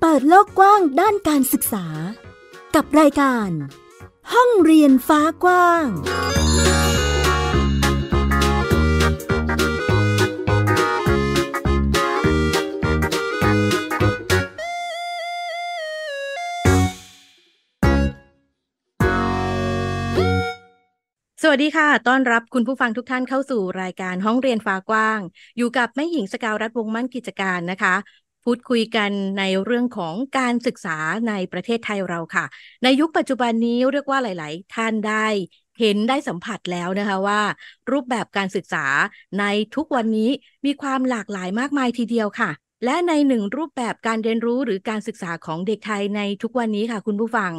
เปิดโลกกว้างด้านการศึกษา กับรายการ ห้องเรียนฟ้ากว้างสวัสดีค่ะ ต้อนรับคุณผู้ฟังทุกท่านเข้าสู่รายการห้องเรียนฟ้ากว้าง อยู่กับแม่หญิงสกาวรัฐวงมั่นกิจการนะคะ พูดคุยกันในเรื่องของการศึกษาในประเทศไทยเราค่ะ ในยุคปัจจุบันนี้เรียกว่าหลาย ๆ ท่านได้ เห็นได้สัมผัสแล้วนะคะว่า รูปแบบการศึกษาในทุกวันนี้มีความหลากหลายมากมายทีเดียวค่ะและในหนึ่งรูปแบบการเรียนรู้หรือการศึกษาของเด็กไทยในทุกวันนี้ค่ะ คุณผู้ฟัง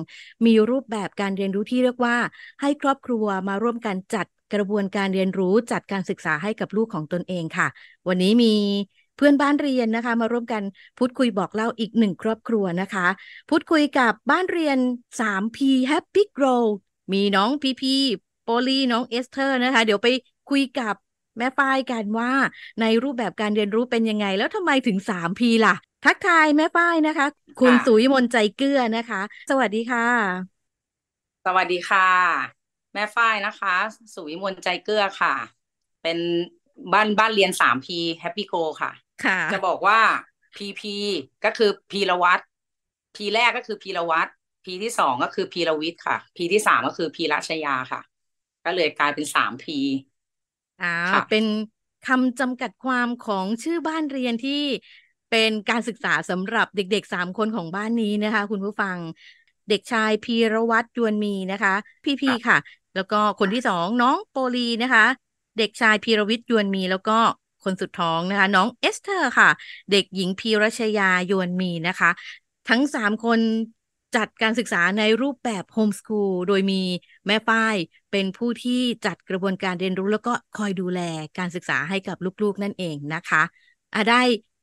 มีรูปแบบการเรียนรู้ที่เรียกว่าให้ครอบครัวมาร่วมกันจัดกระบวนการเรียนรู้จัดการศึกษาให้กับลูกของตนเองค่ะ วันนี้มีเพื่อนบ้านเรียนนะคะ มาร่วมกันพูดคุยบอกเล่าอีกหนึ่งครอบครัวนะคะพูดคุยกับบ้านเรียน 3P Happy Grow มีน้องพีพีโปลีน้องเอสเธอร์นะคะเดี๋ยวไปคุยกับแม่ป้ายกันว่าในรูปแบบการเรียนรู้เป็นยังไง แล้วทำไมถึง 3P ล่ะ ทักทายแม่ป้ายนะคะ คุณสุยมนใจเกื้อนะคะ สวัสดีค่ะ สวัสดีค่ะ แม่ป้ายนะคะ สุยมลใจเกื้อค่ะ เป็นบ้านบ้านเรียนส 3P h a p p ป Go ค่ะ ค่ะ จะบอกว่าพีพีก็คือพีรวัตรีแรกก็คือพีรวัตรีที่สองก็คือพีรวิทย์ค่ะ พีที่สามก็คือพีรัชยาค่ะ ก็เลยกลายเป็นสามพีอ่าเป็นคำจำกัดความของชื่อบ้านเรียนที่เป็นการศึกษาสำหรับเด็กๆสามคนของบ้านนี้นะคะคุณผู้ฟังเด็กชายพีรวัตรยวนมีนะคะ พี่พีค่ะค่ะ แล้วก็คนที่สองน้องโปลีนะคะ เด็กชายพีรวิทย์ยวนมี แล้วก็คนสุดท้องนะคะ น้องเอสเธอร์ค่ะ เด็กหญิงพีรชยายวนมีนะคะ ทั้งสามคนจัดการศึกษาในรูปแบบโฮมสคูลโดยมีแม่ป้าย เป็นผู้ที่จัดกระบวนการเรียนรู้แล้วก็คอยดูแลการศึกษาให้กับลูกๆนั่นเองนะคะะได้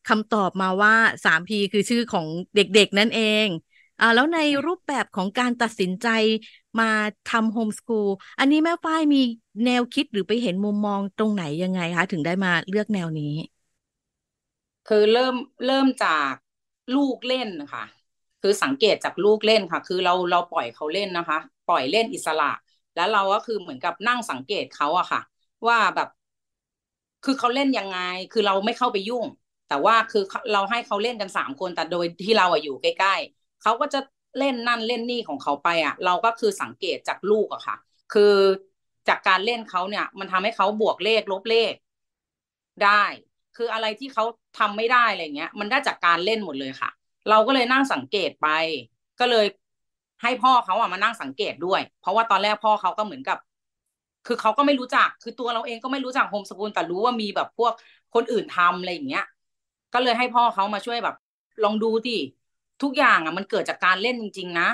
คำตอบมาว่า 3P คือชื่อของเด็กๆนั่นเองอ่าแล้วในรูปแบบของการตัดสินใจมาทำโฮมสคูลอันนี้แม่ป้ายมีแนวคิดหรือไปเห็นมุมมองตรงไหนยังไงคะ ถึงได้มาเลือกแนวนี้คือเริ่มเริ่มจากลูกเล่นค่ะคือสังเกตจากลูกเล่นค่ะ คือเราเราปล่อยเขาเล่นนะคะ ปล่อยเล่นอิสระ แล้วเราก็คือเหมือนกับนั่งสังเกตเขาอะค่ะ ว่าแบบ คือเขาเล่นยังไงคือเราไม่เข้าไปยุ่ง แต่ว่าคือเราให้เขาเล่นกันสามคนแต่โดยที่เราอะอยู่ใกล้ๆเขาก็จะเล่นนั่นเล่นนี่ของเขาไปอะเราก็คือสังเกตจากลูกอะค่ะ คือจากการเล่นเขาเนี่ย มันทำให้เขาบวกเลขลบเลขได้ คืออะไรที่เขาทำไม่ได้อะไรเงี้ยมันได้จากการเล่นหมดเลยค่ะเราก็เลยนั่งสังเกตไป ก็เลยให้พ่อเขาอ่ะมานั่งสังเกตด้วย เพราะว่าตอนแรกพ่อเขาก็เหมือนกับ คือเขาก็ไม่รู้จัก คือตัวเราเองก็ไม่รู้จักโฮมสกูลแต่รู้ว่ามีแบบพวกคนอื่นทำอะไรอย่างเงี้ย ก็เลยให้พ่อเขามาช่วยแบบ ลองดูที่ทุกอย่างอ่ะมันเกิดจากการเล่นจริง ๆ นะ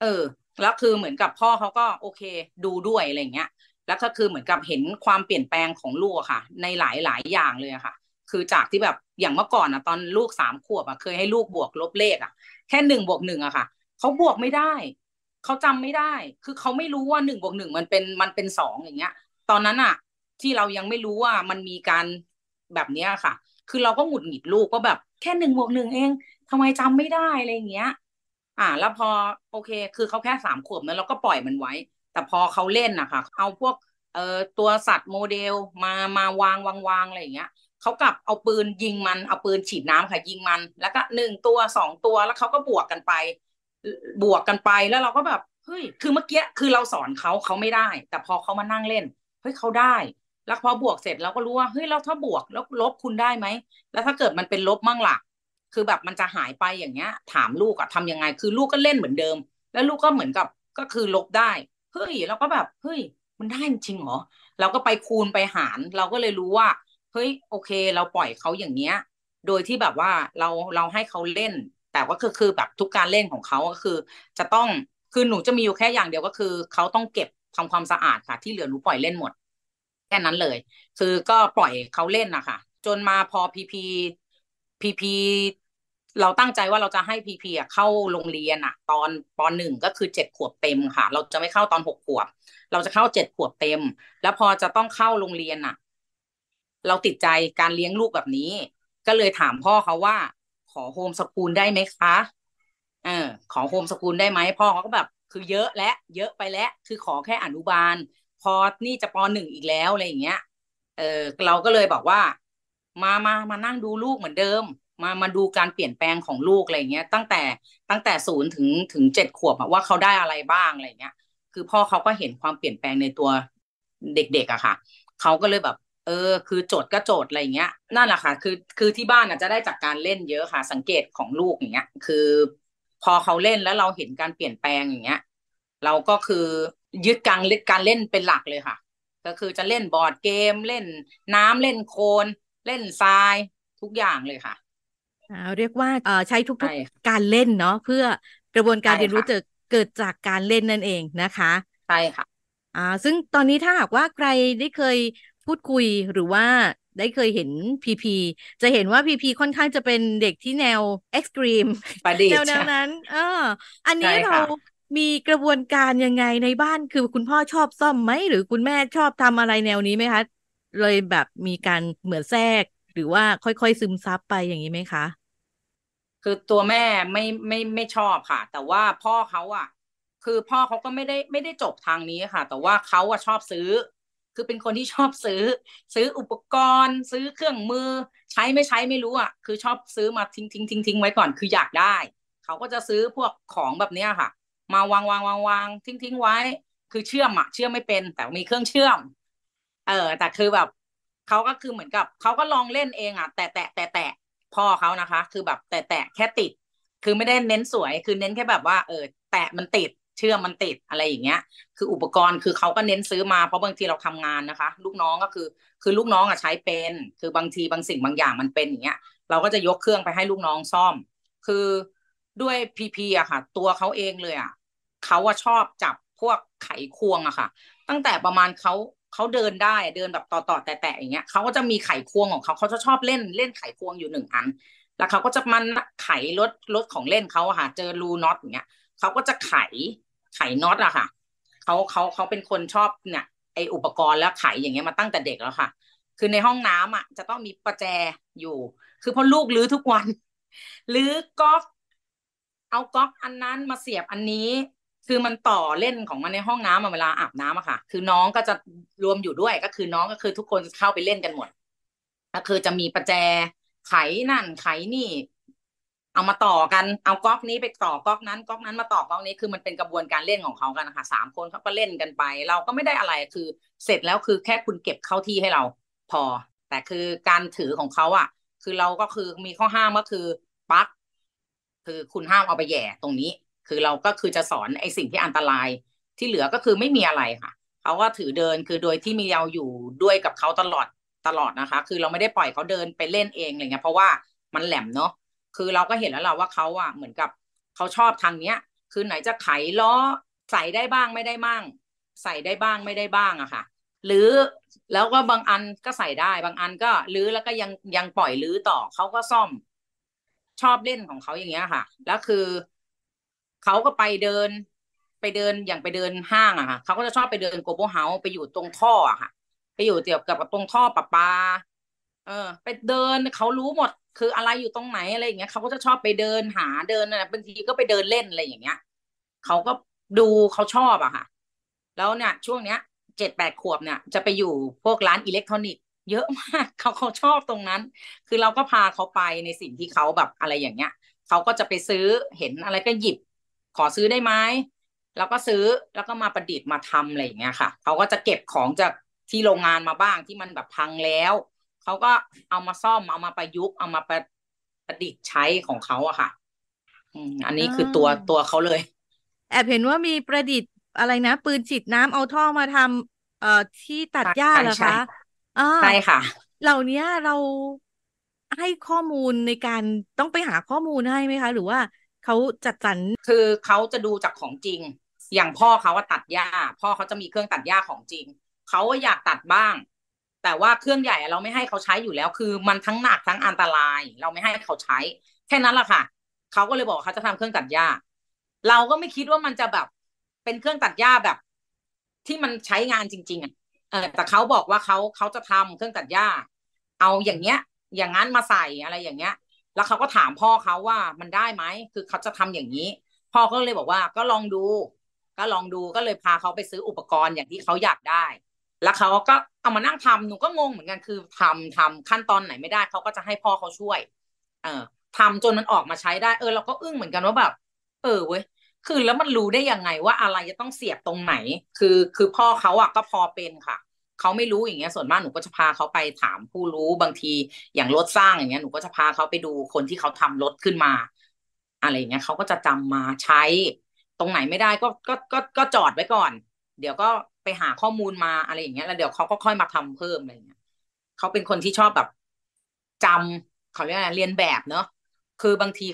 เออแล้วคือเหมือนกับพ่อเขาก็โอเค ดูด้วยอะไรเงี้ย แล้วก็คือเหมือนกับเห็นความเปลี่ยนแปลงของลูกค่ะ ในหลายๆอย่างเลยค่ะคือจากที่แบบอย่างเมื่อก่อนอะตอนลูกสามขวบอะเคยให้ลูกบวกลบเลขอะแค่หนึ่งบวกหนึ่งอะค่ะเขาบวกไม่ได้เขาจำไม่ได้ คือเขาไม่รู้ว่าหนึ่งบวกหนึ่งมันเป็นมันเป็นสองอย่างเงี้ย ตอนนั้นอะที่เรายังไม่รู้ว่ามันมีการแบบเนี้ยค่ะ คือเราก็หงุดหงิดลูกก็แบบ แค่หนึ่งบวกหนึ่งเอง ทำไมจำไม่ได้อะไรเงี้ย อ่า แล้วพอโอเค คือเขาแค่สามขวบนั้นเราก็ปล่อยมันไว้ แต่พอเขาเล่นนะคะเอาพวกเอ่อตัวสัตว์โมเดลมามาวางวางวางอะไรอย่างเงี้ยเขากลับเอาปืนยิงมันเอาปืนฉีดน้ำค่ะยิงมัน แล้วก็หนึ่งตัวสองตัวแล้วเขาก็บวกกันไป บวกกันไปแล้วเราก็แบบเฮ้ยคือเมื่อกี้คือเราสอนเขาเขาไม่ได้ แต่พอเขามานั่งเล่นเฮ้ยเขาได้ แล้วพอบวกเสร็จเราก็รู้ว่าเฮ้ยเราถ้าบวกแล้วลบคุณได้ไหมแล้วถ้าเกิดมันเป็นลบมั่งล่ะคือแบบมันจะหายไปอย่างเงี้ย ถามลูกอะทำยังไง คือลูกก็เล่นเหมือนเดิม แล้วลูกก็เหมือนกับก็คือลบได้เฮ้ยเราก็แบบเฮ้ยมันได้จริงเหรอเราก็ไปคูณไปหาร เราก็เลยรู้ว่าเฮ้ยโอเค เราปล่อยเขาอย่างเนี้ยโดยที่แบบว่าเราเราให้เขาเล่น แต่ว่าคือคือแบบทุกการเล่นของเขาก็คือ จะต้องคือหนูจะมีอยู่แค่อย่างเดียวก็คือเขาต้องเก็บทำความสะอาดค่ะที่เหลือหนูปล่อยเล่นหมดแค่นั้นเลย คือก็ปล่อยเขาเล่นนะคะจนมาพอพีพีพีพีเราตั้งใจว่าเราจะให้พีพีเข้าโรงเรียนอะตอนปหนึ่งก็คือเจ็ดขวบเต็มค่ะ เราจะไม่เข้าตอนหกขวบ เราจะเข้าเจ็ดขวบเต็ม แล้วพอจะต้องเข้าโรงเรียนอะเราติดใจการเลี้ยงลูกแบบนี้ ก็เลยถามพ่อเขาว่า ขอโฮมสกูลได้ไหมคะเออขอโฮมสกูลได้ไหมพ่อเขาก็แบบคือเยอะและ เยอะไปแล้ว คือขอแค่อนุบาล พอนี่จะปหนึ่งอีกแล้วอะไรอย่างเงี้ยเออเราก็เลยบอกว่า มามามานั่งดูลูกเหมือนเดิม มามาดูการเปลี่ยนแปลงของลูกอะไรเงี้ยตั้งแต่ตั้งแต่ศูนย์ถึงถึงเจ็ดขวบว่าเขาได้อะไรบ้างอะไรเงี้ยคือพ่อเขาก็เห็นความเปลี่ยนแปลงในตัวเด็กๆอะค่ะ เขาก็เลยแบบเออ คือโจทย์ก็โจทย์อะไรอย่างเงี้ย นั่นแหละค่ะ คือ คือที่บ้านอ่จจะได้จากการเล่นเยอะค่ะ สังเกตของลูกอย่างเงี้ย คือ พอเขาเล่นแล้วเราเห็นการเปลี่ยนแปลงอย่างเงี้ย เราก็คือยึดการการเล่นเป็นหลักเลยค่ะ ก็คือจะเล่นบอร์ดเกมเล่นน้ำเล่นโคลนเล่นทราย ทุกอย่างเลยค่ะ อ่าเรียกว่าเอ่อใช้ทุกๆการเล่นเนาะเพื่อกระบวนการเรียนรู้จะเกิดจากการเล่นนั่นเองนะคะ ใช่ค่ะ อ่าซึ่งตอนนี้ถ้าหากว่าใครได้เคยพูดคุยหรือว่าได้เคยเห็นพีพีจะเห็นว่าพีพีค่อนข้างจะเป็นเด็กที่แนวเอ็กซ์ตรีมแนวแนวนั้นเอออันนี้เรามีกระบวนการยังไงในบ้านคือคุณพ่อชอบซ่อมไหมหรือคุณแม่ชอบทำอะไรแนวนี้ไหมคะเลยแบบมีการเหมือนแทรกหรือว่าค่อยๆซึมซับไปอย่างนี้ไหมคะ คือตัวแม่ไม่ไม่ไม่ชอบค่ะ แต่ว่าพ่อเขาอ่ะ คือพ่อเขาก็ไม่ได้ไม่ได้จบทางนี้ค่ะ แต่ว่าเขาอ่ะชอบซื้อคือเป็นคนที่ชอบซื้อ ซื้ออุปกรณ์ ซื้อเครื่องมือ ใช้ไม่ใช้ไม่รู้อ่ะ คือชอบซื้อมาทิ้งทิ้งทิ้งทิ้งไว้ก่อนคืออยากได้เขาก็จะซื้อพวกของแบบเนี้ยค่ะ มาวางวางวางวางทิ้งทิ้งไว้ คือเชื่อมอ่ะ เชื่อมไม่เป็น แต่มีเครื่องเชื่อม เออ แต่คือแบบเขาก็คือเหมือนกับเขาก็ลองเล่นเองอ่ะ แต่แต่แต่แต่พ่อเขานะคะ คือแบบ แต่แต่แค่ติด คือไม่ได้เน้นสวยคือเน้นแค่แบบว่าเออ แตะมันติดเชื่อมันติดอะไรอย่างเงี้ย คืออุปกรณ์ คือเขาก็เน้นซื้อมา เพราะบางทีเราทำงานนะคะ ลูกน้องก็คือ คือลูกน้องอ่ะใช้เป็น คือบางทีบางสิ่งบางอย่างมันเป็นอย่างเงี้ย เราก็จะยกเครื่องไปให้ลูกน้องซ่อม คือด้วยพีพีอะค่ะ ตัวเขาเองเลยอะเขาว่าชอบจับพวกไขควงอะค่ะ ตั้งแต่ประมาณเขาเขาเดินได้เดินแบบต่อต่อแต่แต่อย่างเงี้ยเขาก็จะมีไขควงของเขา เขาจะชอบเล่น เล่นไขควงอยู่หนึ่งอัน แล้วเขาก็จะมันไขรถ รถของเล่นเขาอะค่ะ เจอรูน็อตอย่างเงี้ยเขาก็จะไขไขน็อตอะค่ะเขาเขาเขาเป็นคนชอบเนี่ย ไออุปกรณ์แล้วไขอย่างเงี้ยมาตั้งแต่เด็กแล้วค่ะ คือในห้องน้ำอ่ะจะต้องมีประแจอยู่ คือพอลูกลื้อทุกวันรื้อก๊อกเอาก๊อกอันนั้นมาเสียบอันนี้ คือมันต่อเล่นของมันในห้องน้ำมาเวลาอาบน้ำอะค่ะ คือน้องก็จะรวมอยู่ด้วยก็คือน้องก็คือทุกคนเข้าไปเล่นกันหมดก็คือจะมีประแจไขนั่น ไขนี่เอามาต่อกัน เอาก๊อกนี้ไปต่อก๊อกนั้นก๊อกนั้นมาต่อก๊อกนี้ คือมันเป็นกระบวนการเล่นของเขากันนะคะสามคนเขาก็เล่นกันไป เราก็ไม่ได้อะไร คือ เสร็จแล้วคือแค่คุณเก็บเข้าที่ให้เราพอ แต่คือการถือของเขาอ่ะ คือเราก็คือมีข้อห้ามก็คือปั๊กคือคุณห้ามเอาไปแย่ตรงนี้ คือเราก็คือจะสอนไอ้สิ่งที่อันตราย ที่เหลือก็คือไม่มีอะไรค่ะเขาก็ถือเดินคือโดยที่มีเราอยู่ด้วยกับเขาตลอด ตลอดนะคะ คือเราไม่ได้ปล่อยเขาเดินไปเล่นเองอะไรเงี้ย เพราะว่ามันแหลมเนาะคือเราก็เห็นแล้วเราว่าเขาอ่ะเหมือนกับเขาชอบทางเนี้ย คือไหนจะไขล้อใส่ได้บ้างไม่ได้บ้างใส่ได้บ้างไม่ได้บ้างอะค่ะ หรือแล้วก็บางอันก็ใส่ได้ บางอันก็รื้อแล้วก็ยังยังปล่อยรื้อต่อเขาก็ซ่อมชอบเล่นของเขาอย่างเงี้ยค่ะ แล้วคือเขาก็ไปเดิน ไปเดินอย่างไปเดินห้างอะค่ะเขาก็จะชอบไปเดินโกโบเฮาไปอยู่ตรงท่ออะค่ะไปอยู่เกี่ยวกับตรงท่อปละปา เออ ไปเดินเขารู้หมดคืออะไรอยู่ตรงไหนอะไรอย่างเงี้ยเขาก็จะชอบไปเดินหาเดินอะบางทีก็ไปเดินเล่นอะไรอย่างเงี้ยเขาก็ดูเขาชอบอะค่ะ แล้วเนี่ย ช่วงเนี้ยเจ็ดแปดขวบเนี่ยจะไปอยู่พวกร้านอิเล็กทรอนิกส์เยอะมากเขาเขาชอบตรงนั้น คือเราก็พาเขาไปในสิ่งที่เขาแบบอะไรอย่างเงี้ยเขาก็จะไปซื้อเห็นอะไรก็หยิบ ขอซื้อได้ไหมแล้วก็ซื้อแล้วก็มาประดิษฐ์มาทำอะไรอย่างเงี้ยค่ะเขาก็จะเก็บของจากที่โรงงานมาบ้างที่มันแบบพังแล้วเขาก็เอามาซ่อมเอามาประยุกต์เอามาประประดิษฐ์ใช้ของเขาอะค่ะอันนี้คือตัวตัวเขาเลย แอบเห็นว่ามีประดิษฐ์อะไรนะปืนฉีดน้ำเอาท่อมาทำเอ่อที่ตัดหญ้าเหรอคะอ่าใช่ค่ะ เหล่านี้เราให้ข้อมูลในการต้องไปหาข้อมูลให้ไหมคะ หรือว่าเขาจัดสรรคือเขาจะดูจากของจริง อย่างพ่อเขาว่าตัดหญ้าพ่อเขาจะมีเครื่องตัดหญ้าของจริง เขาอยากตัดบ้างแต่ว่าเครื่องใหญ่เราไม่ให้เขาใช้อยู่แล้ว คือมันทั้งหนักทั้งอันตราย เราไม่ให้เขาใช้ แค่นั้นแหละค่ะเขาก็เลยบอกเขาจะทำเครื่องตัดหญ้าเราก็ไม่คิดว่ามันจะแบบเป็นเครื่องตัดหญ้าแบบ ที่มันใช้งานจริงๆอ่ะเออ แต่เขาบอกว่าเขาเขาจะทำเครื่องตัดหญ้าเอาอย่างเงี้ย อย่างนั้นมาใส่อะไรอย่างเงี้ย แล้วเขาก็ถามพ่อเขาว่ามันได้ไหมคือเขาจะทำอย่างนี้พ่อก็เลยบอกว่าก็ลองดู ก็ลองดูก็เลยพาเขาไปซื้ออุปกรณ์อย่างที่เขาอยากได้แล้วเขาก็เอามานั่งทำหนูก็งงเหมือนกันคือทำทำขั้นตอนไหนไม่ได้เขาก็จะให้พ่อเขาช่วย เออทำจนมันออกมาใช้ได้เออเราก็อึ้งเหมือนกันว่าแบบ เออเว้ยคือแล้วมันรู้ได้ยังไงว่าอะไรจะต้องเสียบตรงไหน คือคือพ่อเขาอ่ะก็พอเป็นค่ะเขาไม่รู้อย่างเงี้ยส่วนมากหนูก็จะพาเขาไปถามผู้รู้บางที อย่างรถสร้างอย่างเงี้ยหนูก็จะพาเขาไปดูคนที่เขาทำรถขึ้นมา อะไรเงี้ยเขาก็จะจำมาใช้ตรงไหนไม่ได้ก็ก็ก็ก็จอดไว้ก่อน เดี๋ยวก็ไปหาข้อมูลมาอะไรอย่างเงี้ยแล้วเดี๋ยวเขาก็ค่อยมาทำเพิ่มอะไรเงี้ยเขาเป็นคนที่ชอบแบบจำเขาเรียกอะไรเรียนแบบเนาะคือบางที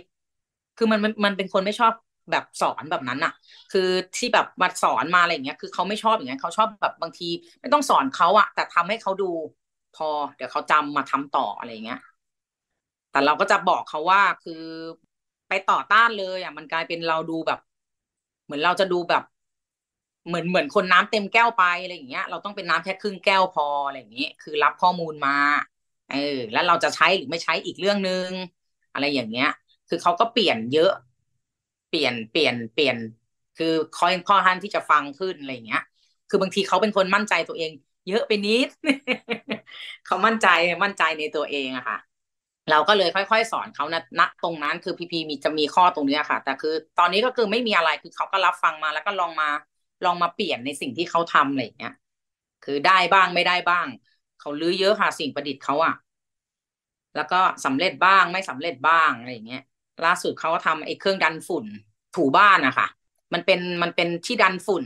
คือมันมันมันเป็นคนไม่ชอบแบบสอนแบบนั้นอะคือที่แบบมาสอนมาอะไรอย่างเงี้ยคือเขาไม่ชอบอย่างเงี้ยเขาชอบแบบบางทีไม่ต้องสอนเขาอะแต่ทำให้เขาดูพอเดี๋ยวเขาจำมาทำต่ออะไรเงี้ย แต่เราก็จะบอกเขาว่าคือไปต่อต้านเลยอะมันกลายเป็นเราดูแบบ เหมือนเราจะดูแบบเหมือนเหมือนคนน้ำเต็มแก้วไปอะไรอย่างเงี้ยเราต้องเป็นน้ำแค่ครึ่งแก้วพออะไรอย่างเงี้ยคือรับข้อมูลมาเออแล้วเราจะใช้หรือไม่ใช้อีกเรื่องหนึงอะไรอย่างเงี้ย คือเขาก็เปลี่ยนเยอะเปลี่ยนเปลี่ยนเปลี่ยนคือคอยข้อท่านที่จะฟังขึ้นอะไรอย่างเงี้ย คือบางทีเขาเป็นคนมั่นใจตัวเอง เยอะไปนิดเขามั่นใจมั่นใจในตัวเองอะค่ะ เราก็เลยค่อยๆสอนเขานะนะตรงนั้น คือพีพีมีจะมีข้อตรงนี้ค่ะ แต่คือตอนนี้ก็คือไม่มีอะไรคือเขาก็รับฟังมาแล้วก็ลองมาลองมาเปลี่ยนในสิ่งที่เขาทำอะไรอย่างเงี้ย คือได้บ้างไม่ได้บ้าง เขาลื้อเยอะค่ะสิ่งประดิษฐ์เขาอะ แล้วก็สำเร็จบ้างไม่สำเร็จบ้างอะไรอย่างเงี้ย ล่าสุดเขาก็ทำไอ้เครื่องดันฝุ่นถูบ้านอะค่ะ มันเป็นมันเป็นที่ดันฝุ่น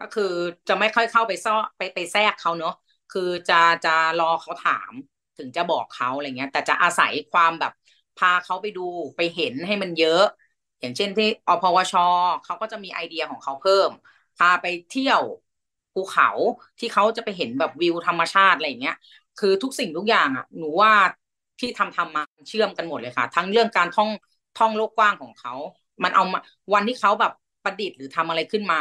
ก็คือจะไม่ค่อยเข้าไปซ้อไปไปแทรกเขาเนาะ คือจะจะรอเขาถามถึงจะบอกเขาอะไรเงี้ย แต่จะอาศัยความแบบ พาเขาไปดูไปเห็นให้มันเยอะ อย่างเช่นที่อพวชเขาก็จะมีไอเดียของเขาเพิ่มพาไปเที่ยวภูเขาที่เขาจะไปเห็นแบบวิว ธรรมชาติอะไรอย่างเงี้ยคือทุกสิ่งทุกอย่างอ่ะ หนูว่าที่ทำทำมาเชื่อมกันหมดเลยค่ะ ทั้งเรื่องการท่องท่องโลกกว้างของเขามันเอามาวันที่เขาแบบประดิษฐ์หรือทำอะไรขึ้นมา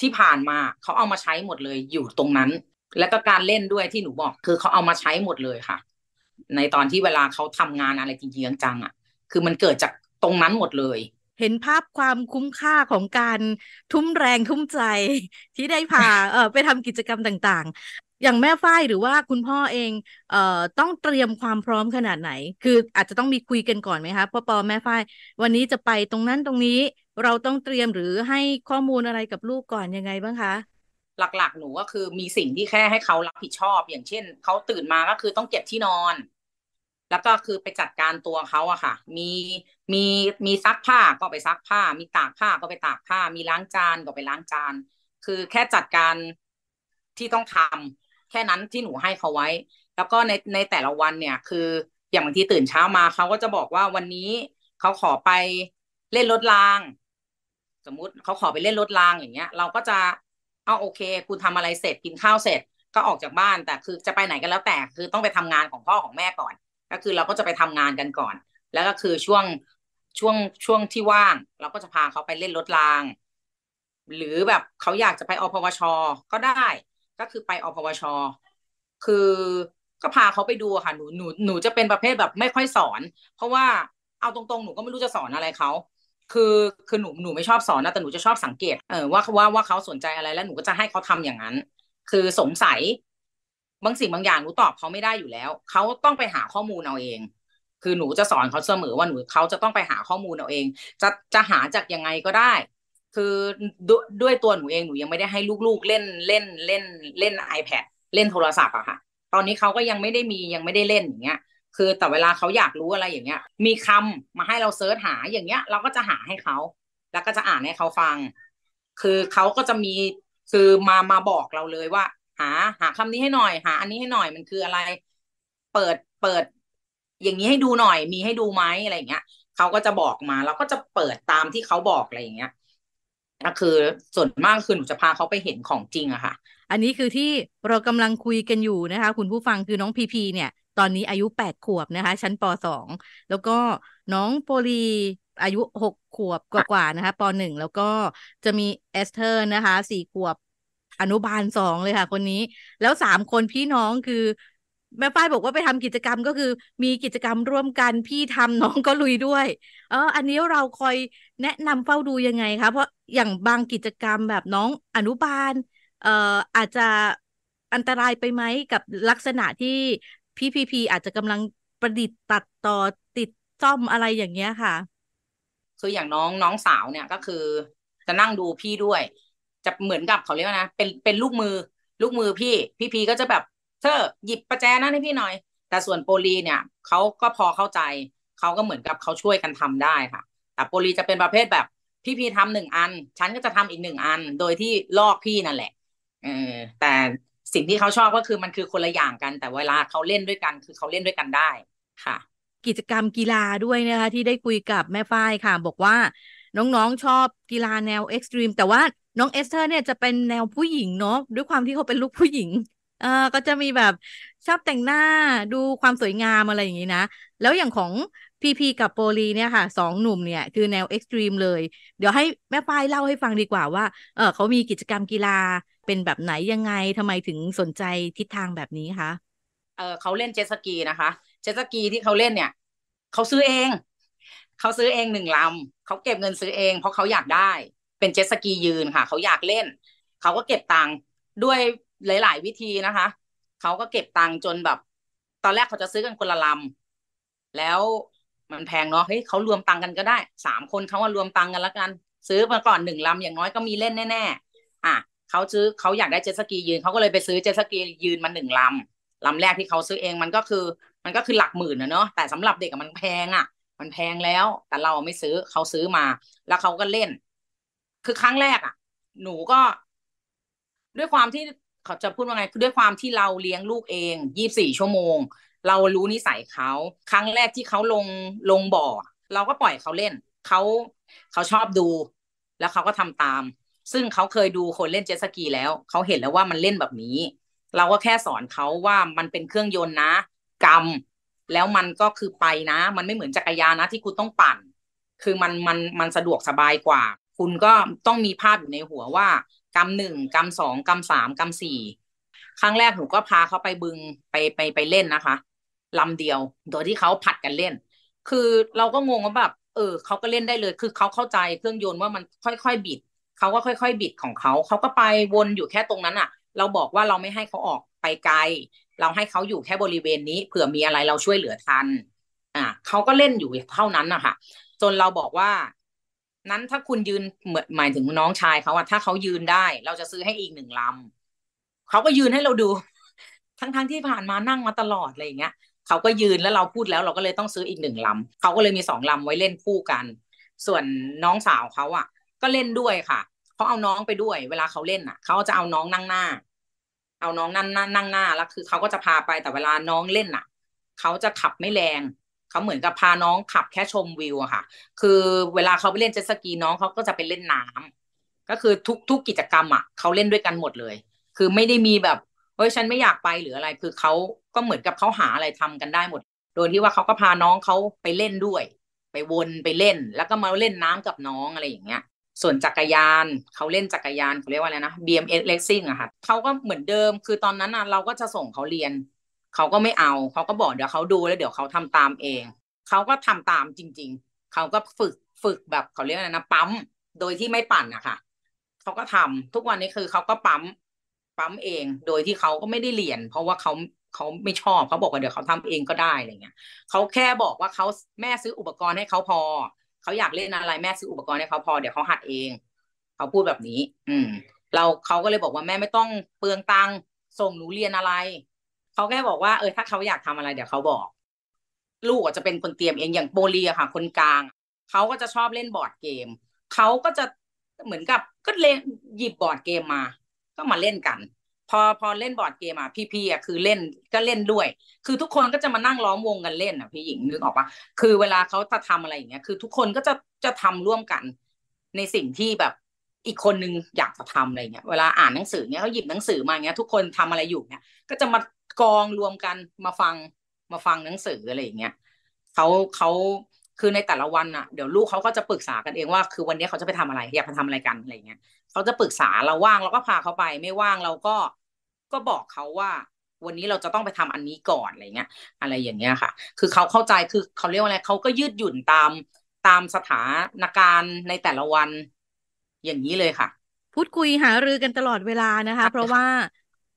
ที่ผ่านมาเขาเอามาใช้หมดเลย อยู่ตรงนั้น แล้วก็การเล่นด้วยที่หนูบอกคือเขาเอามาใช้หมดเลยค่ะ ในตอนที่เวลาเขาทำงานอะไรจริงจังอ่ะคือมันเกิดจากตรงนั้นหมดเลยเห็นภาพความคุ้มค่าของการทุ่มแรงทุ่มใจที่ได้พาเออไปทำกิจกรรมต่าง ๆ อย่างแม่ฝ้ายหรือว่าคุณพ่อเองเอ่อต้องเตรียมความพร้อมขนาดไหน คืออาจจะต้องมีคุยกันก่อนไหมคะพ่อปอแม่ฝ้ายวันนี้จะไปตรงนั้นตรงนี้เราต้องเตรียมหรือให้ข้อมูลอะไรกับลูกก่อนยังไงบ้างคะ หลักๆ หนูก็คือมีสิ่งที่แค่ให้เขารับผิดชอบ อย่างเช่นเขาตื่นมาก็คือต้องเก็บที่นอนแล้วก็คือไปจัดการตัวเขาอะค่ะ มี มี มีซักผ้าก็ไปซักผ้า มีตากผ้าก็ไปตากผ้า มีล้างจานก็ไปล้างจาน คือแค่จัดการที่ต้องทำ แค่นั้นที่หนูให้เขาไว้ แล้วก็ใน ในแต่ละวันเนี่ย คือ อย่างบางทีตื่นเช้ามาเขาก็จะบอกว่าวันนี้เขาขอไปเล่นรถราง สมมุติเขาขอไปเล่นรถรางอย่างเงี้ย เราก็จะ เอาโอเค คุณทำอะไรเสร็จกินข้าวเสร็จก็ออกจากบ้าน แต่คือจะไปไหนกันแล้วแต่ คือต้องไปทำงานของพ่อของแม่ก่อนก็คือเราก็จะไปทำงานกันก่อน แล้วก็คือช่วงช่วงช่วงที่ว่าง เราก็จะพาเขาไปเล่นรถราง หรือแบบเขาอยากจะไปอพวชก็ได้ ก็คือไปอพวชคือก็พาเขาไปดูค่ะหนูหนูหนูจะเป็นประเภทแบบไม่ค่อยสอน เพราะว่า เอาตรงๆหนูก็ไม่รู้จะสอนอะไรเขาคือคือหนูหนูไม่ชอบสอนนะแต่หนูจะชอบสังเกตเออว่าว่าว่าเขาสนใจอะไร แล้วหนูก็จะให้เขาทำอย่างนั้น คือสงสัยบางสิ่งบางอย่างหนูตอบเขาไม่ได้อยู่แล้วเขาต้องไปหาข้อมูลเอาเอง คือหนูจะสอนเขาเสมอว่าหนูเขาจะต้องไปหาข้อมูลเอาเอง จะจะหาจากยังไงก็ได้ คือด้วยตัวหนูเองหนูยังไม่ได้ให้ลูกๆเล่นเล่นเล่นเล่น iPad เล่นโทรศัพท์อะค่ะ ตอนนี้เขาก็ยังไม่ได้มียังไม่ได้เล่นอย่างเงี้ย คือแต่เวลาเขาอยากรู้อะไรอย่างเงี้ยมีคำมาให้เราเซิร์ชหาอย่างเงี้ย เราก็จะหาให้เขาแล้วก็จะอ่านให้เขาฟัง คือเขาก็จะมีคือมามาบอกเราเลยว่าหาหาคำนี้ให้หน่อยหาอันนี้ให้หน่อยมันคืออะไรเปิดเปิด อย่างนี้ให้ดูหน่อย มีให้ดูไหมอะไรอย่างเงี้ยเขาก็จะบอกมาเราก็จะเปิดตามที่เขาบอกอะไรอย่างเงี้ยก็คือส่วนมากคือหนูจะพาเขาไปเห็นของจริงอะค่ะ อันนี้คือที่เรากำลังคุยกันอยู่นะคะ คุณผู้ฟังคือน้องพีพีเนี่ย ตอนนี้อายุแปดขวบนะคะชั้นปสองแล้วก็น้องโปลีอายุหกขวบกว่าๆนะคะปหนึ่งแล้วก็จะมีเอสเธอร์นะคะสี่ขวบอนุบาลสองเลยค่ะ คนนี้แล้วสามคนพี่น้องคือ แม่ป้ายบอกว่าไปทำกิจกรรมก็คือ มีกิจกรรมร่วมกันพี่ทำน้องก็ลุยด้วย เออ อันนี้เราคอยแนะนำเฝ้าดูยังไงคะเพราะอย่างบางกิจกรรมแบบน้องอนุบาล เอ่ออาจจะอันตรายไปไหมกับลักษณะที่พี่พีพีอาจจะกำลังประดิษฐ์ตัดต่อติดซ่อมอะไรอย่างเงี้ยค่ะคืออย่างน้องน้องสาวเนี่ยก็คือ จะนั่งดูพี่ด้วยจะเหมือนกับเขาเรียกนะเป็นเป็นลูกมือลูกมือพี่ พี่พีก็จะแบบเธอหยิบประแจนั่นให้พี่หน่อย แต่ส่วนโปลีเนี่ย เขาก็พอเข้าใจ เขาก็เหมือนกับเขาช่วยกันทำได้ค่ะ แต่โปลีจะเป็นประเภทแบบพี่พีทำหนึ่งอัน ฉันก็จะทำอีกหนึ่งอันโดยที่ลอกพี่นั่นแหละเออแต่สิ่งที่เขาชอบก็คือมันคือคนละอย่างกัน แต่เวลาเขาเล่นด้วยกัน คือเขาเล่นด้วยกันได้ค่ะ กิจกรรมกีฬาด้วยนะคะที่ได้คุยกับแม่ฝ้ายค่ะบอกว่า น้องๆชอบกีฬาแนวเอ็กซ์ตรีมแต่ว่าน้องเอสเธอร์เนี่ยจะเป็นแนวผู้หญิงเนาะด้วยความที่เขาเป็นลูกผู้หญิงเออก็จะมีแบบชอบแต่งหน้าดูความสวยงามอะไรอย่างนี้นะ แล้วอย่างของพีพีกับโปลีเนี่ยค่ะสองหนุ่มเนี่ยคือแนวเอ็กตรีมเลย เดี๋ยวให้แม่ป้ายเล่าให้ฟังดีกว่าว่า เออเขามีกิจกรรมกีฬาเป็นแบบไหนยังไงทำไมถึงสนใจทิศทางแบบนี้คะเออเขาเล่นเจ็ตสกีนะคะเจ็ตสกีที่เขาเล่นเนี่ยเขาซื้อเอง เขาซื้อเองหนึ่งลำเขาเก็บเงินซื้อเองเพราะเขาอยากได้เป็นเจ็ตสกียืนค่ะ เขาอยากเล่น เขาก็เก็บตังค์ด้วยหลาย ๆ วิธีนะคะ เขาก็เก็บตังค์จนแบบ ตอนแรกเขาจะซื้อกันคนละลำแล้วมันแพงเนาะเฮ้ยเขารวมตังค์กันก็ได้สามคนเขาว่ารวมตังค์กัน แล้วกัน ซื้อมาก่อนหนึ่งลำอย่างน้อยก็มีเล่นแน่ ๆ อ่ะเขาซื้อเขาอยากได้เจ็ตสกียืน เขาก็เลยไปซื้อเจ็ตสกียืนมาหนึ่งลำลำแรกที่เขาซื้อเองมันก็คือ มันก็คือหลักหมื่นนะเนาะแต่สำหรับเด็กมันแพงอะ่ะ มันแพงแล้ว แต่เราไม่ซื้อเขาซื้อมา แล้วเขาก็เล่นคือครั้งแรกอ่ะ หนูก็ ด้วยความที่เขาจะพูดว่าไง คือด้วยความที่เราเลี้ยงลูกเองยี่บสี่ชั่วโมง เรารู้นิสัยเขา ครั้งแรกที่เขาลงลงบ่อเราก็ปล่อยเขาเล่น เขาเขาชอบดูแล้วเขาก็ทำตาม ซึ่งเขาเคยดูคนเล่นเจ็ตสกีแล้วเขาเห็นแล้วว่ามันเล่นแบบนี้ เราก็แค่สอนเขาว่ามันเป็นเครื่องยนต์นะกำแล้วมันก็คือไปนะ มันไม่เหมือนจักรยานนะ ที่คุณต้องปั่น คือมันมันมันสะดวกสบายกว่าคุณก็ต้องมีภาพอยู่ในหัวว่ากำหนึ่งกำสองกำสามกำสี่ครั้งแรกหนูก็พาเขาไปบึงไปไปไปเล่นนะคะลำเดียว โดยที่เขาผัดกันเล่น คือเราก็งงว่าแบบเออเขาก็เล่นได้เลย คือเขาเข้าใจเครื่องยนต์ว่ามันค่อยๆบิดเขาก็ค่อย ๆ บิดของเขาเขาก็ไปวนอยู่แค่ตรงนั้นอ่ะ เราบอกว่าเราไม่ให้เขาออกไปไกล เราให้เขาอยู่แค่บริเวณนี้ เผื่อมีอะไรเราช่วยเหลือทัน อ่าเขาก็เล่นอยู่เท่านั้นนะคะจนเราบอกว่านั้นถ้าคุณยืนเหมือนหมายถึงน้องชายเขาอะถ้าเขายืนได้เราจะซื้อให้อีกหนึ่งลำเขาก็ยืนให้เราดู ทั้งๆทที่ผ่านมานั่งมาตลอดอะไรอย่างเงี้ยเขาก็ยืนแล้วเราพูดแล้ว เราก็เลยต้องซื้ออีกหนึ่งลำเขาก็เลยมีสองลำไว้เล่นคู่กัน ส่วนน้องสาวเขาอะก็เล่นด้วยค่ะเขาเอาน้องไปด้วย เวลาเขาเล่นอะเขาจะเอาน้องนั่งหน้า เอาน้องนั่งนั่งหน้าแล้วคือเขาก็จะพาไปแต่เวลาน้องเล่นอะเขาจะขับไม่แรงเขาเหมือนกับพาน้องขับแค่ชมวิวอะค่ะ คือเวลาเขาไปเล่นเจ็ตสกีน้องเขาก็จะไปเล่นน้ำ ก็คือทุกทุกกิจกรรมอะเขาเล่นด้วยกันหมดเลย คือไม่ได้มีแบบ เฮ้ยฉันไม่อยากไปหรืออะไร คือเขาก็เหมือนกับเขาหาอะไรทำกันได้หมด โดยที่ว่าเขาก็พาน้องเขาไปเล่นด้วย ไปวนไปเล่น แล้วก็มาเล่นน้ำกับน้องอะไรอย่างเงี้ย ส่วนจักรยานเขาเล่นจักรยานเขาเรียกว่าอะไรนะ BMX racing อะค่ะเขาก็เหมือนเดิมคือตอนนั้นอะเราก็จะส่งเขาเรียนเขาก็ไม่เอา เขาก็บอกเดี๋ยวเขาดูแล้วเดี๋ยวเขาทำตามเอง เขาก็ทำตามจริง ๆ เขาก็ฝึกฝึกแบบเขาเรียกอะไรนะปั๊ม โดยที่ไม่ปั่นอะค่ะเขาก็ทำทุกวันนี้คือเขาก็ปั๊มปั๊มเอง โดยที่เขาก็ไม่ได้เรียนเพราะว่าเขาเขาไม่ชอบเขาบอกว่าเดี๋ยวเขาทำเองก็ได้อะไรเงี้ย เขาแค่บอกว่าเขาแม่ซื้ออุปกรณ์ให้เขาพอเขาอยากเล่นอะไร แม่ซื้ออุปกรณ์ให้เขาพอ เดี๋ยวเขาหัดเองเขาพูดแบบนี้ อืมเราเขาก็เลยบอกว่าแม่ไม่ต้องเปลืองตังค์ส่งหนูเรียนอะไรเขาแค่บอกว่าเออถ้าเขาอยากทำอะไรเดี๋ยวเขาบอก ลูกจะเป็นคนเตรียมเองอย่างโปลีอะค่ะ คนกลางเขาก็จะชอบเล่นบอร์ดเกมเขาก็จะเหมือนกับก็เล่นหยิบบอร์ดเกมมา ก็มาเล่นกัน พอพอเล่นบอร์ดเกมอ่ะพี่ๆอ่ะคือเล่นก็เล่นด้วย คือทุกคนก็จะมานั่งล้อมวงกันเล่นอ่ะพี่หญิงนึกออกปะคือ เวลาเขาจะทำอะไรอย่างเงี้ยคือทุกคนก็จะจะทำร่วมกัน ในสิ่งที่แบบอีกคนนึงอยากจะทำอะไรเงี้ยเวลาอ่านหนังสือเงี้ยเขาหยิบหนังสือมาเงี้ยทุกคนทำอะไรอยู่เนี้ยก็จะมากองรวมกันมาฟังมาฟังหนังสืออะไรอย่างเงี้ยเขาเขาคือในแต่ละวันอ่ะเดี๋ยวลูกเขาก็จะปรึกษากันเองว่า คือวันนี้เขาจะไปทำอะไรอยากไปทำอะไรกันอะไรเงี้ยเขาจะปรึกษาเราว่างเราก็พาเขาไป ไม่ว่างเราก็ก็บอกเขาว่า วันนี้เราจะต้องไปทำอันนี้ก่อนอะไรเงี้ยอะไรอย่างเงี้ยค่ะ คือเขาเข้าใจคือเขาเรียกว่าอะไรเขาก็ยืดหยุ่นตามตามสถานการณ์ในแต่ละวันอย่างนี้เลยค่ะ พูดคุยหารือกันตลอดเวลานะคะ เพราะว่า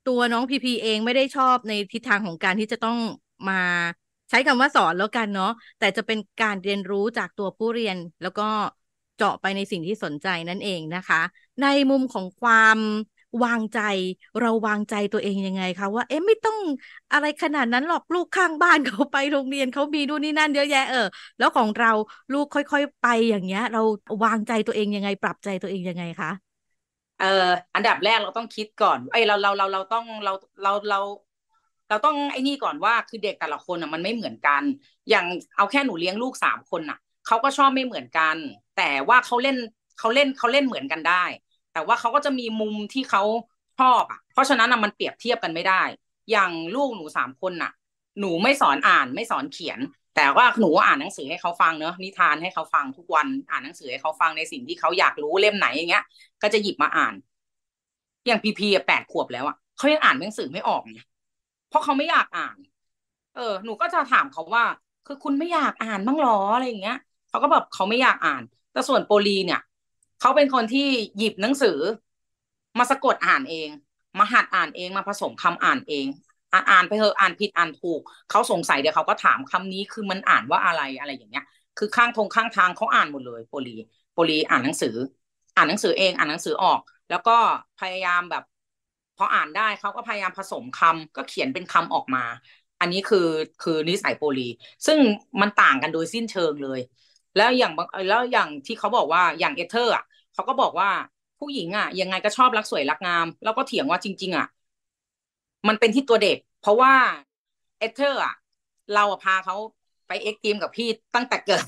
ตัวน้องพีพีเองไม่ได้ชอบในทิศทางของการที่จะต้องมาใช้คำว่าสอนแล้วกันเนาะแต่จะเป็นการเรียนรู้จากตัวผู้เรียน แล้วก็เจาะไปในสิ่งที่สนใจนั่นเองนะคะ ในมุมของความวางใจเราวางใจตัวเองยังไงคะว่าเอ๊ะไม่ต้องอะไรขนาดนั้นหรอกลูกข้างบ้านเขาไปโรงเรียนเขามีดูนี่นั่นเยอะแยะเออแล้วของเราลูกค่อย ๆ ไปอย่างเงี้ย เราวางใจตัวเองยังไงปรับใจตัวเองยังไงคะเอออันดับแรกเราต้องคิดก่อนไอเราเราเราเราต้องเรา เราเราเราต้องไอ้นี่ก่อนว่าคือเด็กแต่ละคนอ่ะมันไม่เหมือนกัน อย่างเอาแค่หนูเลี้ยงลูกสามคนอ่ะเขาก็ชอบไม่เหมือนกัน แต่ว่าเขาเล่นเขาเล่นเขาเล่นเหมือนกันได้ แต่ว่าเขาก็จะมีมุมที่เขาชอบอ่ะเพราะฉะนั้นอ่ะมันเปรียบเทียบกันไม่ได้ อย่างลูกหนูสามคนอ่ะ หนูไม่สอนอ่านไม่สอนเขียนแต่ว่าหนูอ่านหนังสือให้เขาฟังเนอะนิทานให้เขาฟังทุกวันอ่านหนังสือให้เขาฟังในสิ่งที่เขาอยากรู้เล่มไหนอย่างเงี้ยก็จะหยิบมาอ่าน อย่างพีพีแปดขวบแล้วอ่ะเขายังอ่านหนังสือไม่ออกเนี่ยเพราะเขาไม่อยากอ่าน เออ หนูก็จะถามเขาว่า คือคุณไม่อยากอ่านบ้างหรออะไรอย่างเงี้ยเขาก็แบบเขาไม่อยากอ่าน แต่ส่วนโปลีเนี่ยเขาเป็นคนที่หยิบหนังสือ มาสะกดอ่านเองมาหัดอ่านเองมาผสมคำอ่านเองอ่านไปเถอะอ่านผิดอ่านถูกเขาสงสัยเดี๋ยวเขาก็ถามคำนี้คือมันอ่านว่าอะไรอะไรอย่างเงี้ย คือข้างทงข้างทางเขาอ่านหมดเลย โปลีโปลีอ่านหนังสือ อ่านหนังสือเองอ่านหนังสือออก แล้วก็พยายามแบบพออ่านได้เขาก็พยายามผสมคำก็เขียนเป็นคำออกมา อันนี้คือคือนิสัยโปลีซึ่งมันต่างกันโดยสิ้นเชิงเลย แล้วอย่างแล้วอย่างที่เขาบอกว่าอย่างเอเธอร์อ่ะเขาก็บอกว่าผู้หญิงอ่ะ ยังไงก็ชอบรักสวยรักงาม แล้วก็เถียงว่าจริงๆอ่ะมันเป็นที่ตัวเด็ก เพราะว่าเอเธอร์ อ่ะเราพาเขาไปเอ็กซ์ทีมกับพี่ตั้งแต่เกิด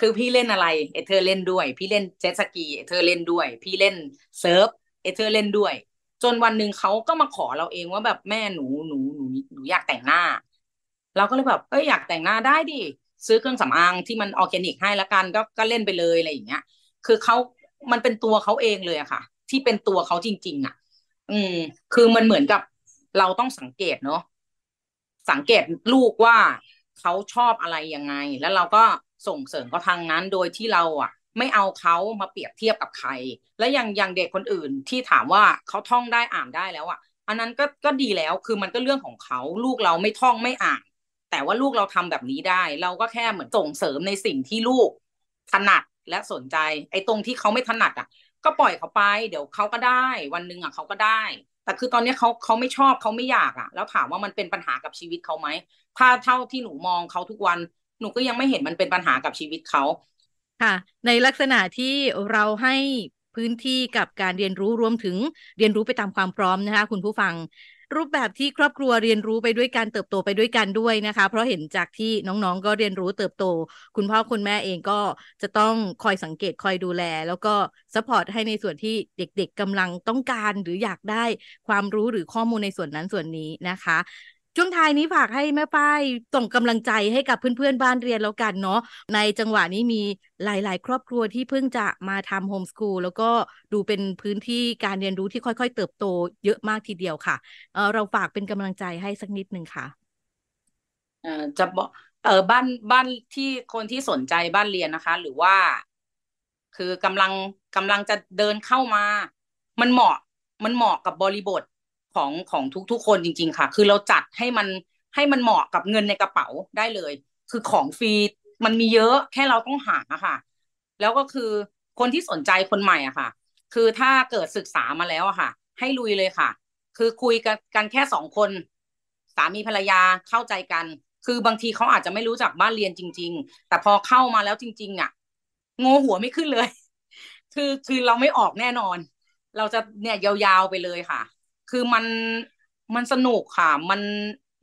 คือพี่เล่นอะไรเอเธอร์เล่นด้วย พี่เล่นเจ็ตสกีเอเธอร์เล่นด้วยพี่เล่นเซิร์ฟเอเธอร์เล่นด้วยจนวันหนึ่งเขาก็มาขอเราเองว่าแบบแม่หนูหนูหนูหนูอยากแต่งหน้า เราก็เลยแบบเอ้ยอยากแต่งหน้าได้ดิซื้อเครื่องสำอางที่มันออร์แกนิกให้ละกันก็ก็เล่นไปเลยอะไรอย่างเงี้ย คือเขามันเป็นตัวเขาเองเลยอะค่ะ ที่เป็นตัวเขาจริงๆอะอืม คือมันเหมือนกับเราต้องสังเกตเนาะสังเกตลูกว่าเขาชอบอะไรยังไง แล้วเราก็ส่งเสริมเขาทางนั้นโดยที่เราอ่ะ ไม่เอาเขามาเปรียบเทียบกับใคร และอย่างอย่างเด็กคนอื่นที่ถามว่าเขาท่องได้อ่านได้แล้วอ่ะอันนั้นก็ก็ดีแล้วคือมันก็เรื่องของเขาลูกเราไม่ท่องไม่อ่าน แต่ว่าลูกเราทำแบบนี้ได้ เราก็แค่เหมือนส่งเสริมในสิ่งที่ลูก ถนัดและสนใจ ไอ้ตรงที่เขาไม่ถนัดอ่ะก็ปล่อยเขาไป เดี๋ยวเขาก็ได้ วันหนึ่งอ่ะเขาก็ได้แต่คือตอนนี้เขาเขาไม่ชอบเขาไม่อยากอะแล้วถามว่ามันเป็นปัญหากับชีวิตเขาไหมถ้าเท่าที่หนูมองเขาทุกวัน หนูก็ยังไม่เห็นมันเป็นปัญหากับชีวิตเขา ค่ะ ในลักษณะที่เราให้พื้นที่กับการเรียนรู้ รวมถึงเรียนรู้ไปตามความพร้อมนะคะ คุณผู้ฟังรูปแบบที่ครอบครัวเรียนรู้ไปด้วยการเติบโตไปด้วยกันด้วยนะคะ เพราะเห็นจากที่น้องๆ ก็เรียนรู้เติบโต คุณพ่อคุณแม่เองก็จะต้องคอยสังเกต คอยดูแล แล้วก็สปอร์ตให้ในส่วนที่เด็กๆกำลังต้องการหรืออยากได้ความรู้หรือข้อมูลในส่วนนั้นส่วนนี้นะคะช่วงท้ายนี้ฝากให้แม่ป้ายส่งกำลังใจให้กับเพื่อนๆ บ้านเรียนแล้วกันเนาะในจังหวะนี้มีหลาย ๆ ครอบครัวที่เพิ่งจะมาทำโฮมสกูลแล้วก็ดูเป็นพื้นที่การเรียนรู้ที่ค่อยๆ เติบโต เยอะมากทีเดียวค่ะเเราฝากเป็นกำลังใจให้สักนิดหนึ่งค่ะจะบอกเออบ้านบ้านที่คนที่สนใจบ้านเรียนนะคะ หรือว่า คือกำลังกำลังจะเดินเข้ามา มันเหมาะมันเหมาะกับบริบทของของทุกทุกคนจริง ๆ ค่ะ คือเราจัดให้มันให้มันเหมาะกับเงินในกระเป๋าได้เลย คือของฟรีมันมีเยอะแค่เราต้องหาค่ะ แล้วก็คือคนที่สนใจคนใหม่อ่ะค่ะ คือถ้าเกิดศึกษามาแล้วอะค่ะให้ลุยเลยค่ะ คือคุยกันกันแค่สองคน สามีภรรยาเข้าใจกัน คือบางทีเขาอาจจะไม่รู้จักบ้านเรียนจริง ๆ แต่พอเข้ามาแล้วจริง ๆอ่ะงอหัวไม่ขึ้นเลย คือคือเราไม่ออกแน่นอน เราจะเนี่ยยาวๆไปเลยค่ะคือมันมันสนุกค่ะมัน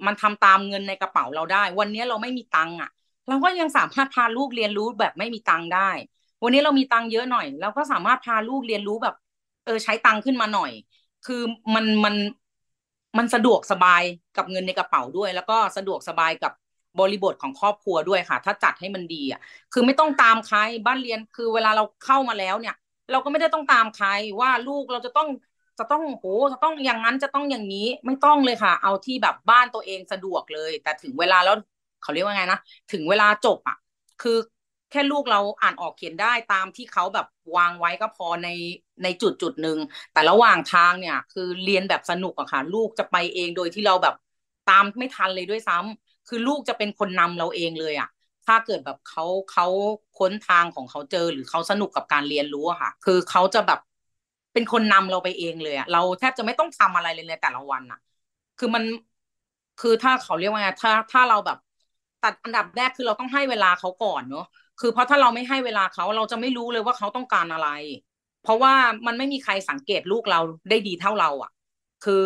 มันทำตามเงินในกระเป๋าเราได้ วันนี้เราไม่มีตังค์อ่ะเราก็ยังสามารถพาลูกเรียนรู้แบบไม่มีตังค์ได้ วันนี้เรามีตังค์เยอะหน่อยเราก็สามารถพาลูกเรียนรู้แบบเออใช้ตังค์ขึ้นมาหน่อย คือมันมันมันสะดวกสบายกับเงินในกระเป๋าด้วย แล้วก็สะดวกสบายกับบริบทของครอบครัวด้วยค่ะ ถ้าจัดให้มันดีอ่ะคือไม่ต้องตามใครบ้านเรียนคือเวลาเราเข้ามาแล้วเนี่ย เราก็ไม่ได้ต้องตามใครว่าลูกเราจะต้องจะต้องโหจะต้องอย่างนั้นจะต้องอย่างนี้ไม่ต้องเลยค่ะ เอาที่แบบบ้านตัวเองสะดวกเลย แต่ถึงเวลาแล้วเขาเรียกว่าไงนะถึงเวลาจบอ่ะคือแค่ลูกเราอ่านออกเขียนได้ตามที่เขาแบบวางไว้ก็พอในในจุดจุดหนึ่งแต่ระหว่างทางเนี่ย คือเรียนแบบสนุกอะค่ะ ลูกจะไปเองโดยที่เราแบบตามไม่ทันเลยด้วยซ้ำ คือลูกจะเป็นคนนำเราเองเลยอะถ้าเกิดแบบเขาเขาค้นทางของเขาเจอหรือเขาสนุกกับการเรียนรู้อะค่ะคือเขาจะแบบเป็นคนนำเราไปเองเลยอะเราแทบจะไม่ต้องทำอะไรเลยในแต่ละวันอะคือมัน คือถ้าเขาเรียกว่าไงถ้า ถ้าเราแบบตัดอันดับแรกคือเราต้องให้เวลาเขาก่อนเนาะ คือเพราะถ้าเราไม่ให้เวลาเขา เราจะไม่รู้เลยว่าเขาต้องการอะไร เพราะว่ามันไม่มีใครสังเกตลูกเราได้ดีเท่าเราอะคือ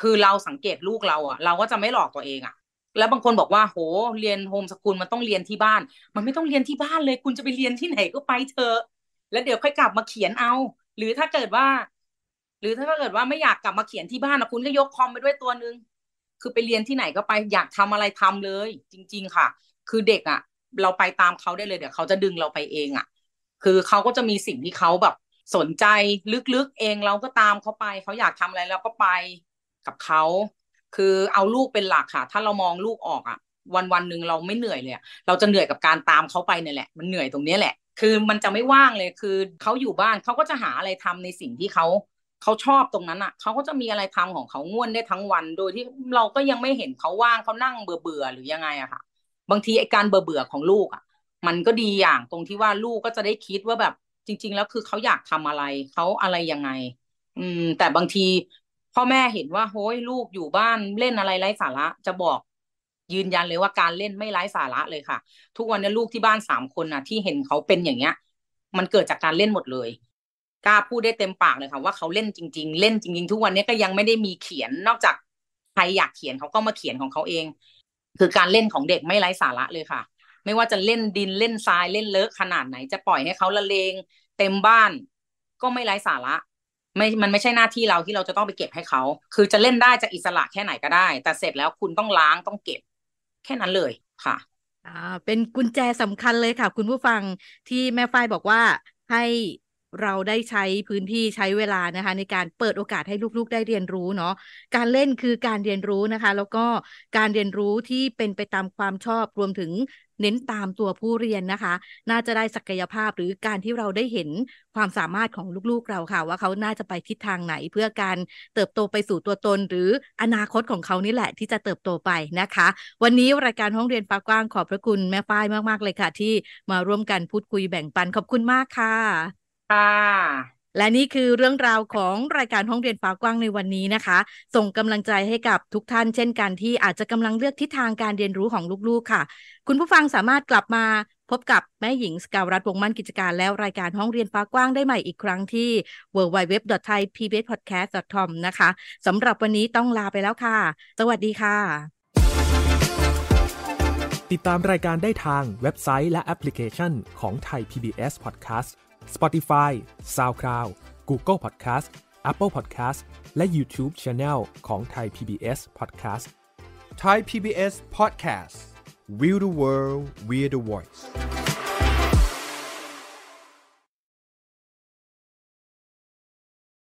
คือเราสังเกตลูกเราอะเราก็จะไม่หลอกตัวเองอะแล้วบางคนบอกว่า โห เรียนโฮมสกูลมันต้องเรียนที่บ้าน มันไม่ต้องเรียนที่บ้านเลย คุณจะไปเรียนที่ไหนก็ไปเถอะ แล้วเดี๋ยวค่อยกลับมาเขียนเอาหรือถ้าเกิดว่า หรือถ้าเกิดว่าไม่อยากกลับมาเขียนที่บ้านนะคุณก็ยกคอมไปด้วยตัวนึง คือไปเรียนที่ไหนก็ไปอยากทำอะไรทำเลย จริงๆค่ะ คือเด็กอะ่ะ เราไปตามเขาได้เลยเดี๋ยวเขาจะดึงเราไปเองอะ่ะ คือเขาก็จะมีสิ่งที่เขาแบบ สนใจลึกๆเองเราก็ตามเขาไป เขาอยากทำอะไรเราก็ไปกับเขา คือเอาลูกเป็นหลักค่ะ ถ้าเรามองลูกออกอะ่ะ วันวันหนึ่งเราไม่เหนื่อยเลยเราจะเหนื่อยกับการตามเขาไปเนี่ยแหละ มันเหนื่อยตรงนี้แหละคือมันจะไม่ว่างเลย คือเขาอยู่บ้านเขาก็จะหาอะไรทำในสิ่งที่เขาเขาชอบตรงนั้นอ่ะ เขาก็จะมีอะไรทำของเขาง่วนได้ทั้งวัน โดยที่เราก็ยังไม่เห็นเขาว่างเขานั่งเบื่อเบื่อหรือยังไงอะค่ะ บางทีไอการเบื่อเบื่อของลูกอ่ะ มันก็ดีอย่างตรงที่ว่าลูกก็จะได้คิดว่าแบบจริง ๆ แล้วคือเขาอยากทำอะไรเขาอะไรยังไง อืม แต่บางทีพ่อแม่เห็นว่าโฮ้ยลูกอยู่บ้านเล่นอะไรไร้สาระจะบอกยืนยันเลยว่าการเล่นไม่ไร้สาระเลยค่ะ ทุกวันนี้ลูกที่บ้านสามคนน่ะ ที่เห็นเขาเป็นอย่างเงี้ยมันเกิดจากการเล่นหมดเลยกล้าพูดได้เต็มปากเลยค่ะว่าเขาเล่นจริงๆ เล่นจริงๆ ทุกวันนี้ก็ยังไม่ได้มีเขียนนอกจากใครอยากเขียนเขาก็มาเขียนของเขาเอง คือการเล่นของเด็กไม่ไร้สาระเลยค่ะ ไม่ว่าจะเล่นดินเล่นทรายเล่นเลอะขนาดไหนจะปล่อยให้เขาละเลงเต็มบ้าน ก็ไม่ไร้สาระ ไม่มันไม่ใช่หน้าที่เราที่เราจะต้องไปเก็บให้เขาคือจะเล่นได้จะอิสระแค่ไหนก็ได้ แต่เสร็จแล้วคุณต้องล้างต้องเก็บแค่นั้นเลยค่ะอ่าเป็นกุญแจสำคัญเลยค่ะ คุณผู้ฟังที่แม่ฝ้ายบอกว่าให้เราได้ใช้พื้นที่ใช้เวลานะคะ ในการเปิดโอกาสให้ลูกๆ ได้เรียนรู้เนาะการเล่นคือการเรียนรู้นะคะ แล้วก็การเรียนรู้ที่เป็นไปตามความชอบรวมถึงเน้นตามตัวผู้เรียนนะคะ น่าจะได้ศักยภาพหรือการที่เราได้เห็นความสามารถของลูกๆเราค่ะ ว่าเขาน่าจะไปทิศทางไหน เพื่อการเติบโตไปสู่ตัวตน หรืออนาคตของเขานี่แหละ ที่จะเติบโตไปนะคะ วันนี้รายการห้องเรียนฟ้ากว้างขอบพระคุณแม่ป้ายมากๆเลยค่ะ ที่มาร่วมกันพูดคุยแบ่งปันขอบคุณมากค่ะ ค่ะและนี่คือเรื่องราวของรายการห้องเรียนฟ้ากว้างในวันนี้นะคะ ส่งกำลังใจให้กับทุกท่านเช่นกันที่อาจจะกำลังเลือกทิศทางการเรียนรู้ของลูกๆค่ะ คุณผู้ฟังสามารถกลับมาพบกับแม่หญิงสกาวรัฐวงมั่นกิจการแล้วรายการห้องเรียนฟ้ากว้างได้ใหม่อีกครั้งที่ www.thaipbspodcast.com นะคะสำหรับวันนี้ต้องลาไปแล้วค่ะ สวัสดีค่ะติดตามรายการได้ทางเว็บไซต์และแอปพลิเคชันของไทย PBS Podcast Spotify, SoundCloud, Google Podcast Apple Podcast และ YouTube Channel ของ Thai PBS Podcast Thai PBS Podcast We the World We the Voice